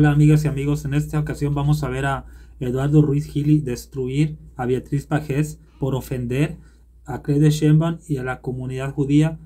Hola amigas y amigos, en esta ocasión vamos a ver a Eduardo Ruiz Gili destruir a Beatriz Pajes por ofender a de Sheinbaum y a la comunidad judía.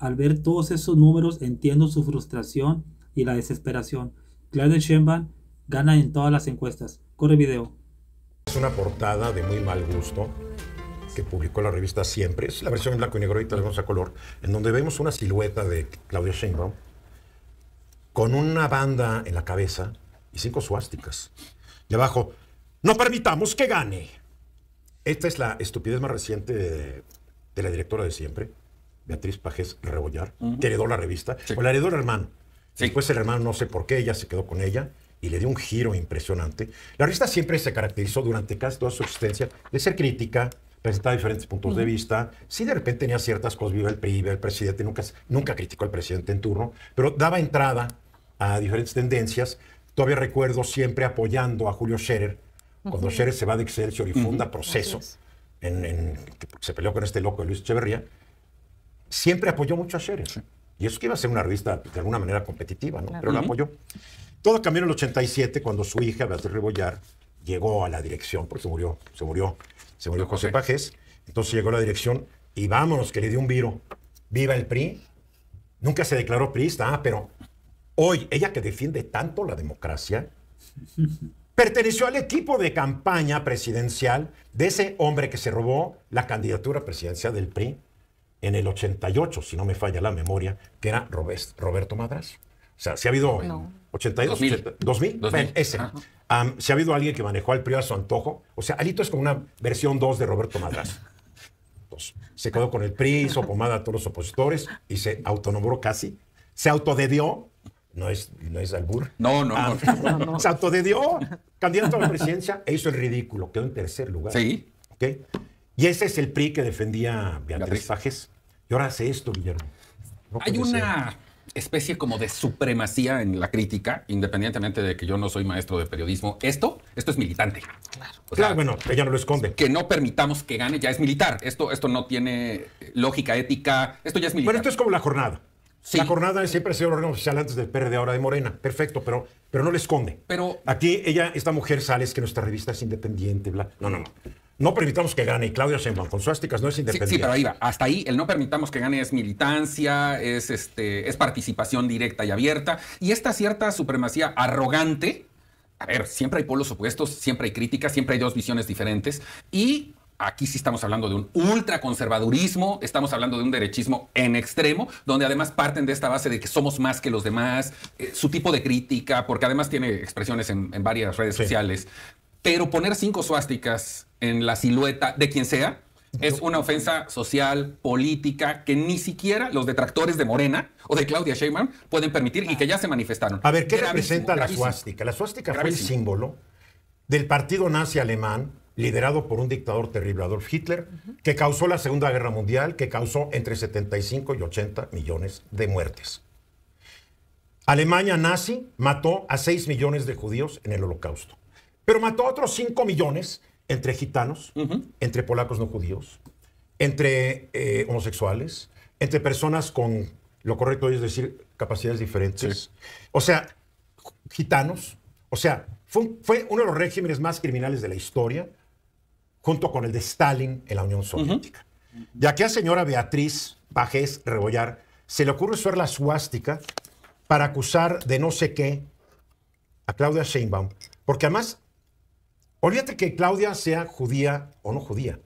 Al ver todos esos números entiendo su frustración y la desesperación. de Sheinbaum gana en todas las encuestas. Corre video. Es una portada de muy mal gusto que publicó la revista Siempre. Es la versión en blanco y negro, y la vemos a color, en donde vemos una silueta de Claudia Sheinbaum con una banda en la cabeza y cinco suásticas. Y abajo, no permitamos que gane. Esta es la estupidez más reciente de, la directora de siempre, Beatriz Pajes Rebollar, que heredó la revista, o la heredó el hermano. Después el hermano, no sé por qué, ella se quedó con ella y le dio un giro impresionante. La revista siempre se caracterizó durante casi toda su existencia de ser crítica, presentar diferentes puntos de vista. si de repente tenía ciertas cosas, viva el el presidente, nunca, nunca criticó al presidente en turno, pero daba entrada a diferentes tendencias. Todavía recuerdo siempre apoyando a Julio Scherer, cuando Scherer se va de Excelsior y funda Proceso, en, en, se peleó con este loco Luis Echeverría, siempre apoyó mucho a Scherer. Y eso que iba a ser una revista de alguna manera competitiva, Pero la apoyó. Todo cambió en el 87 cuando su hija, Beatriz Rebollar, llegó a la dirección, porque se murió, se murió, se murió José okay. Entonces llegó a la dirección y vámonos, que le dio un viro. Viva el PRI. Nunca se declaró priista, ah, pero hoy, ella que defiende tanto la democracia, perteneció al equipo de campaña presidencial de ese hombre que se robó la candidatura presidencial del PRI en el 88, si no me falla la memoria, que era Roberto Madras. O sea, si ha habido 82, 2000, si ha habido alguien que manejó al PRI a su antojo, o sea, Alito es como una versión 2 de Roberto Madras. se quedó con el PRI, hizo pomada a todos los opositores y se autonombró casi, se autodedió no es, no es albur. No, no, no, ¡Santo de Dios! candidato a la presidencia e hizo el ridículo, quedó en tercer lugar. Sí. ¿Okay? Y ese es el PRI que defendía Beatriz Fajes. Y ahora hace esto, Guillermo. Hay una especie como de supremacía en la crítica, independientemente de que yo no soy maestro de periodismo. Esto, esto es militante. Claro. bueno, ella no lo esconde. Que no permitamos que gane ya es militar. Esto, esto no tiene lógica ética. Esto ya es militar. Bueno, esto es como la jornada. Sí. La jornada siempre ha sido el órgano oficial antes del PRD, ahora de Morena. Perfecto, pero, pero no le esconde. Pero... Aquí ella, esta mujer sale, es que nuestra revista es independiente, bla. No, no, no. No permitamos que gane. Claudia Sheinbaum, con suásticas, no es independiente. Sí, pero ahí va. Hasta ahí, el no permitamos que gane es militancia, es, este, es participación directa y abierta. Y esta cierta supremacía arrogante... A ver, siempre hay polos opuestos, siempre hay críticas, siempre hay dos visiones diferentes. Y Aquí sí estamos hablando de un ultraconservadurismo, estamos hablando de un derechismo en extremo, donde además parten de esta base de que somos más que los demás, eh, su tipo de crítica, porque además tiene expresiones en, varias redes sociales. Pero poner cinco suásticas en la silueta de quien sea, es una ofensa social, política, que ni siquiera los detractores de Morena o de Claudia Sheinbaum pueden permitir y que ya se manifestaron. A ver, ¿qué representa la suástica? La suástica fue el símbolo del partido nazi alemán liderado por un dictador terrible, Adolf Hitler, que causó la Segunda Guerra Mundial, que causó entre 75 y 80 millones de muertes. Alemania nazi mató a 6 millones de judíos en el holocausto, pero mató a otros 5 millones entre gitanos, entre polacos no judíos, entre eh, homosexuales, entre personas con, lo correcto es decir, capacidades diferentes. O sea, gitanos. O sea, fue, fue uno de los regímenes más criminales de la historia junto con el de Stalin en la Unión Soviética. Ya que a señora Beatriz Pajés Rebollar se le ocurre usar la suástica para acusar de no sé qué a Claudia Sheinbaum. Porque además, olvídate que Claudia sea judía o no judía.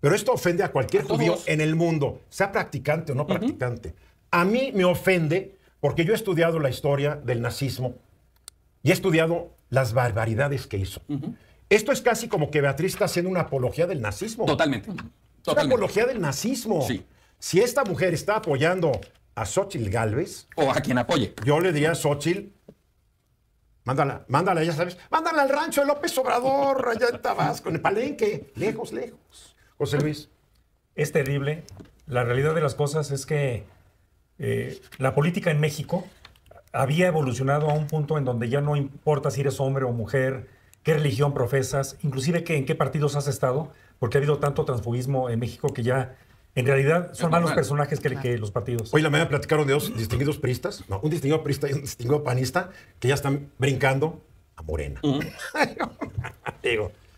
Pero esto ofende a cualquier judío en el mundo, sea practicante o no practicante. A mí me ofende porque yo he estudiado la historia del nazismo y he estudiado las barbaridades que hizo. Esto es casi como que Beatriz está haciendo una apología del nazismo. Totalmente. Una apología del nazismo. Si esta mujer está apoyando a Xochitl Galvez. O a quien apoye. Yo le diría a Xochitl, mándala, mándala, ya sabes, mándala al rancho de López Obrador, allá en Tabasco, en el Palenque, lejos, lejos. José Luis. Es terrible. La realidad de las cosas es que eh, la política en México había evolucionado a un punto en donde ya no importa si eres hombre o mujer, qué religión profesas, inclusive qué, en qué partidos has estado, porque ha habido tanto transfugismo en México que ya en realidad son más los personajes que, los partidos. Hoy la mañana platicaron de dos distinguidos pristas, no, un distinguido prista y un distinguido panista, que ya están brincando a Morena.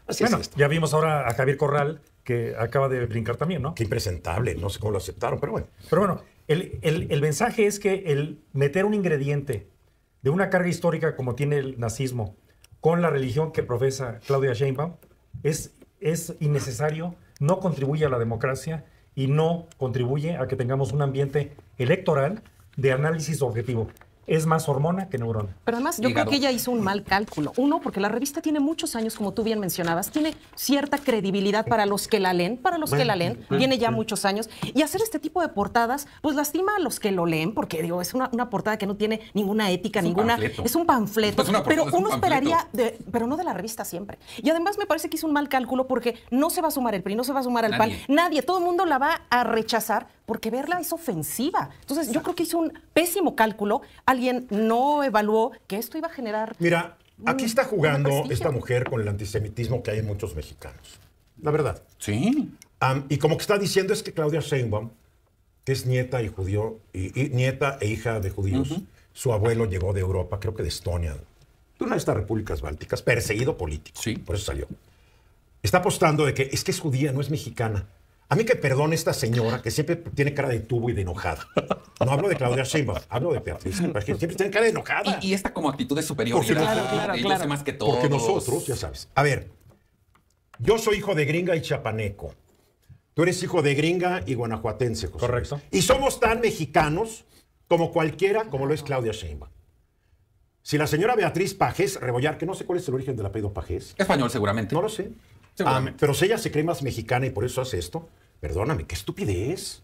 así es Ya vimos ahora a Javier Corral, que acaba de brincar también, ¿no? Qué impresentable, no sé cómo lo aceptaron, pero bueno. Pero bueno, el, el mensaje es que el meter un ingrediente de una carga histórica como tiene el nazismo, con la religión que profesa Claudia Sheinbaum es, es innecesario, no contribuye a la democracia y no contribuye a que tengamos un ambiente electoral de análisis objetivo es más hormona que neurona. Pero además, yo creo que ella hizo un mal cálculo. Uno, porque la revista tiene muchos años, como tú bien mencionabas, tiene cierta credibilidad para los que la leen, para los que la leen, viene ya muchos años. Y hacer este tipo de portadas, pues lastima a los que lo leen, porque digo, es una, portada que no tiene ninguna ética, es ninguna. es un panfleto. pero uno esperaría, pero no de la revista siempre. Y además me parece que hizo un mal cálculo porque no se va a sumar el PRI, no se va a sumar el PAN. Nadie, todo el mundo la va a rechazar porque verla es ofensiva. Entonces, yo creo que hizo un pésimo cálculo alguien no evaluó que esto iba a generar... Mira, aquí está jugando esta mujer con el antisemitismo que hay en muchos mexicanos. La verdad. Sí. y como que está diciendo es que Claudia Sheinbaum, que es nieta y judío, y, nieta e hija de judíos, su abuelo llegó de Europa, creo que de Estonia, de una de estas repúblicas bálticas, perseguido político. Sí. Por eso salió. Está apostando de que es que es judía, no es mexicana. A mí que perdone esta señora que siempre tiene cara de tubo y de enojada. No hablo de Claudia Sheinbaum, hablo de Beatriz, siempre tiene cara de enojada. Y, y esta como actitud de pues superioridad. Porque, claro, más que Porque nosotros, ya sabes. A ver, yo soy hijo de gringa y chapaneco. Tú eres hijo de gringa y guanajuatense, Correcto. Y somos tan mexicanos como cualquiera, como lo es Claudia Sheinbaum. Si la señora Beatriz Pajes Rebollar, que no sé cuál es el origen del apellido Pajes, Español, seguramente. No lo sé. Ah, pero si ella se cree más mexicana y por eso hace esto, Perdóname, qué estupidez.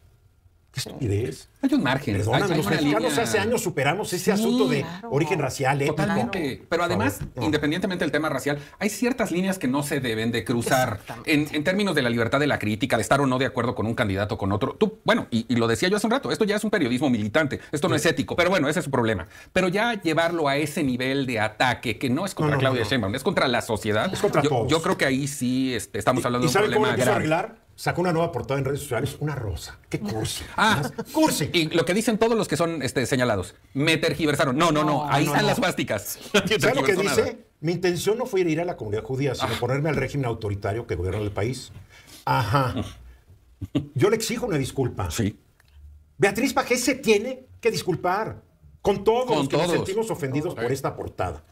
Qué estupidez. Hay un margen. Perdóname, los mexicanos hace años superamos ese asunto de origen racial, ético. Pero además, independientemente del tema racial, hay ciertas líneas que no se deben de cruzar en, términos de la libertad de la crítica, de estar o no de acuerdo con un candidato o con otro. Tú, bueno, y, lo decía yo hace un rato, esto ya es un periodismo militante, esto no es ético, pero bueno, ese es su problema. Pero ya llevarlo a ese nivel de ataque, que no es contra Claudia Sheinbaum, es contra la sociedad. yo, Yo creo que ahí sí este, estamos hablando de un problema cómo lo sacó una nueva portada en redes sociales, una rosa. Qué ah. cursi. Ah, cursi. Y lo que dicen todos los que son este, señalados, me tergiversaron. No, no, no, ahí están las plásticas. ¿Sabes lo que dice? Mi intención no fue ir a la comunidad judía, sino ah. ponerme al régimen autoritario que gobierna el país. Ajá. Yo le exijo una disculpa. Sí. Beatriz Pajés se tiene que disculpar con todos los que nos sentimos ofendidos por esta portada.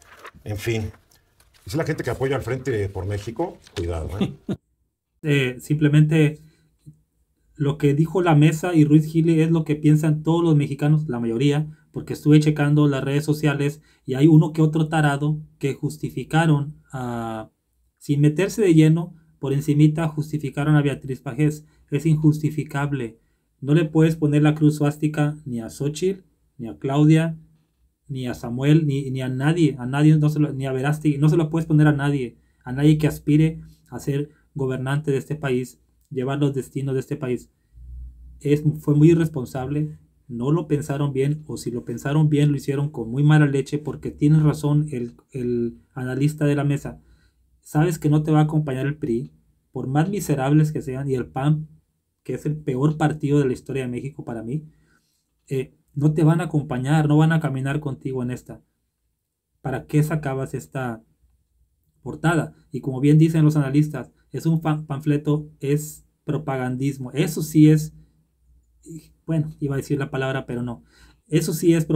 En fin. Es la gente que apoya al Frente por México. Cuidado, ¿eh? Eh, simplemente lo que dijo la mesa y Ruiz Gili es lo que piensan todos los mexicanos, la mayoría, porque estuve checando las redes sociales y hay uno que otro tarado que justificaron, sin meterse de lleno, por encimita justificaron a Beatriz Pajés. Es injustificable. No le puedes poner la cruz suástica ni a Xochitl, ni a Claudia, ni a Samuel, ni, a nadie, a nadie, ni a Verástegui, no se lo puedes poner a nadie, a nadie que aspire a ser gobernante de este país, llevar los destinos de este país. Es, fue muy irresponsable, no lo pensaron bien o si lo pensaron bien lo hicieron con muy mala leche porque tiene razón el, analista de la mesa. Sabes que no te va a acompañar el PRI, por más miserables que sean, y el PAN, que es el peor partido de la historia de México para mí, eh, no te van a acompañar, no van a caminar contigo en esta. ¿Para qué sacabas esta portada? Y como bien dicen los analistas, es un panfleto, es propagandismo. Eso sí es, bueno, iba a decir la palabra, pero no. Eso sí es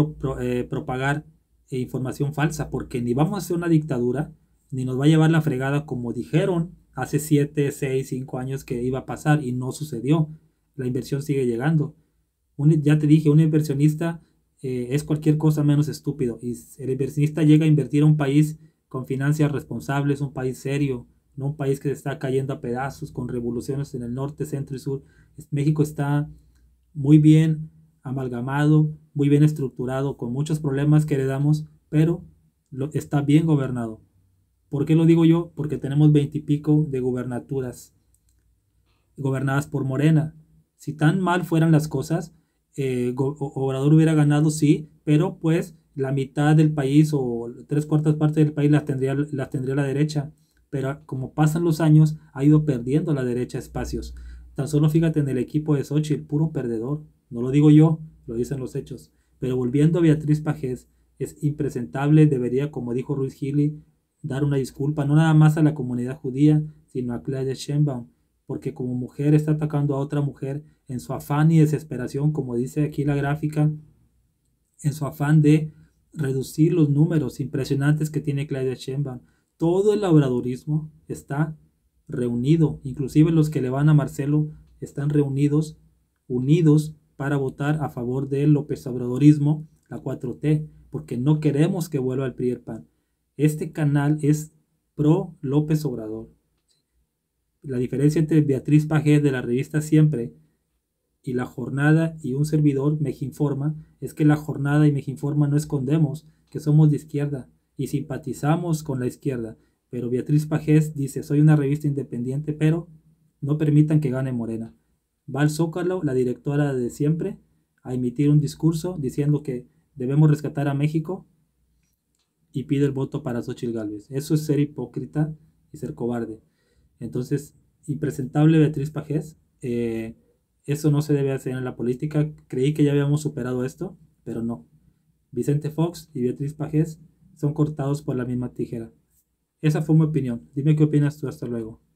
eh, propagar información falsa, porque ni vamos a hacer una dictadura, ni nos va a llevar la fregada como dijeron hace 7, 6, 5 años que iba a pasar y no sucedió. La inversión sigue llegando. ya te dije, un inversionista eh, es cualquier cosa menos estúpido. Y el inversionista llega a invertir a un país con finanzas responsables, un país serio, ¿no? Un país que se está cayendo a pedazos con revoluciones en el norte, centro y sur. México está muy bien amalgamado, muy bien estructurado, con muchos problemas que heredamos, pero está bien gobernado. ¿Por qué lo digo yo? Porque tenemos veintipico de gubernaturas gobernadas por Morena. Si tan mal fueran las cosas, eh, Obrador hubiera ganado, sí, pero pues la mitad del país o tres cuartas partes del país las tendría, las tendría la derecha pero como pasan los años ha ido perdiendo la derecha espacios. Tan solo fíjate en el equipo de Sochi, el puro perdedor. No lo digo yo, lo dicen los hechos. Pero volviendo a Beatriz Pajés, es impresentable, debería, como dijo Ruiz Gili, dar una disculpa, no nada más a la comunidad judía, sino a Claudia Sheinbaum, porque como mujer está atacando a otra mujer en su afán y desesperación, como dice aquí la gráfica, en su afán de reducir los números impresionantes que tiene Claudia Sheinbaum. Todo el labradorismo está reunido, inclusive los que le van a Marcelo están reunidos, unidos para votar a favor del López Obradorismo, la 4T, porque no queremos que vuelva al Primer PAN. Este canal es pro López Obrador. La diferencia entre Beatriz Pajés de la revista Siempre y la jornada y un servidor Mejinforma es que la jornada y Mejinforma no escondemos que somos de izquierda, y simpatizamos con la izquierda, pero Beatriz Pajés dice, soy una revista independiente, pero no permitan que gane Morena. Va al Zócalo, la directora de siempre, a emitir un discurso diciendo que debemos rescatar a México y pide el voto para Xochitl Gálvez. Eso es ser hipócrita y ser cobarde. Entonces, impresentable Beatriz Pajés. Eh, eso no se debe hacer en la política. Creí que ya habíamos superado esto, pero no. Vicente Fox y Beatriz Pajés son cortados por la misma tijera. Esa fue mi opinión. Dime qué opinas tú. Hasta luego.